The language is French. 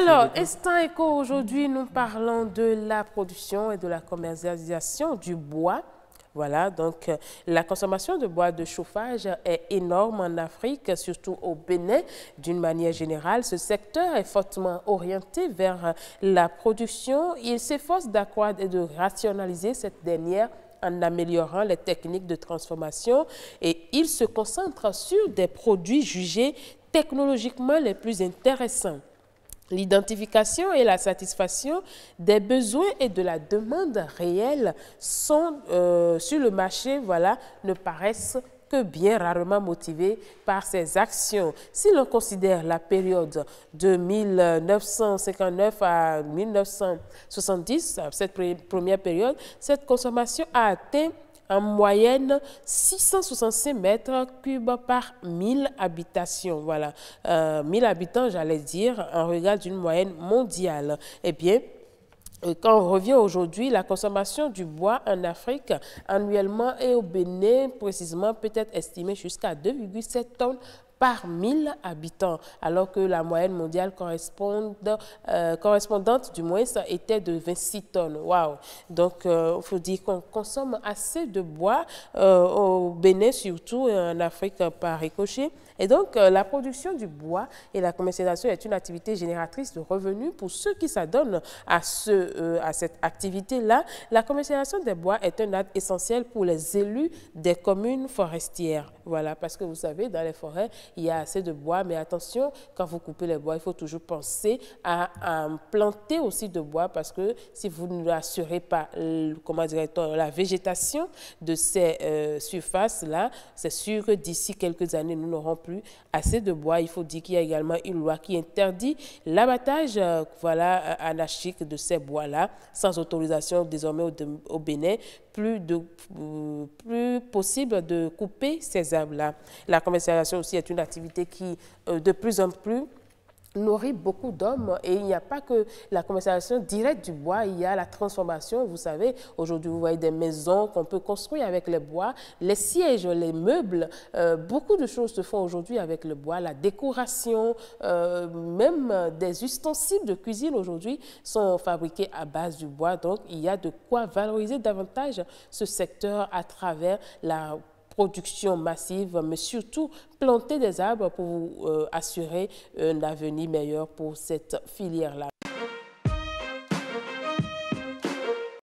Alors, Estin Eco, aujourd'hui, nous parlons de la production et de la commercialisation du bois. Voilà, donc euh, la consommation de bois de chauffage est énorme en Afrique, surtout au Bénin. D'une manière générale, ce secteur est fortement orienté vers euh, la production. Il s'efforce d'accroître et de rationaliser cette dernière en améliorant les techniques de transformation et il se concentre sur des produits jugés technologiquement les plus intéressants. L'identification et la satisfaction des besoins et de la demande réelle sont, euh, sur le marché voilà, ne paraissent que bien rarement motivés par ces actions. Si l'on considère la période de 1959 à 1970, cette première période, cette consommation a atteint en moyenne 665 mètres cubes par 1000 habitations. Voilà, 1000 euh, habitants, j'allais dire, en regard d'une moyenne mondiale. Eh bien, euh, quand on revient aujourd'hui, la consommation du bois en Afrique annuellement et au Bénin précisément peut être estimée jusqu'à 2,7 tonnes par 1000 habitants, alors que la moyenne mondiale euh, correspondante du moins était de 26 tonnes. Waouh Donc, il euh, faut dire qu'on consomme assez de bois euh, au Bénin surtout en Afrique par ricochet. Et donc, la production du bois et la commercialisation est une activité génératrice de revenus pour ceux qui s'adonnent à, ce, à cette activité-là. La commercialisation des bois est un acte essentiel pour les élus des communes forestières. Voilà, parce que vous savez, dans les forêts, il y a assez de bois, mais attention, quand vous coupez les bois, il faut toujours penser à, planter aussi de bois, parce que si vous ne rassurez pas, comment la végétation de ces euh, surfaces-là, c'est sûr que d'ici quelques années, nous n'aurons plus assez de bois. Il faut dire qu'il y a également une loi qui interdit l'abattage euh, voilà, euh, anarchique de ces bois-là, sans autorisation désormais au, Bénin. Plus de possible de couper ces arbres-là. La commercialisation aussi est une activité qui, euh, de plus en plus, nourrit beaucoup d'hommes et il n'y a pas que la commercialisation directe du bois, il y a la transformation. Vous savez, aujourd'hui, vous voyez des maisons qu'on peut construire avec le bois, les sièges, les meubles. Euh, beaucoup de choses se font aujourd'hui avec le bois, la décoration, euh, même des ustensiles de cuisine aujourd'hui sont fabriqués à base du bois. Donc, il y a de quoi valoriser davantage ce secteur à travers la production massive, mais surtout planter des arbres pour vous euh, assurer un avenir meilleur pour cette filière-là.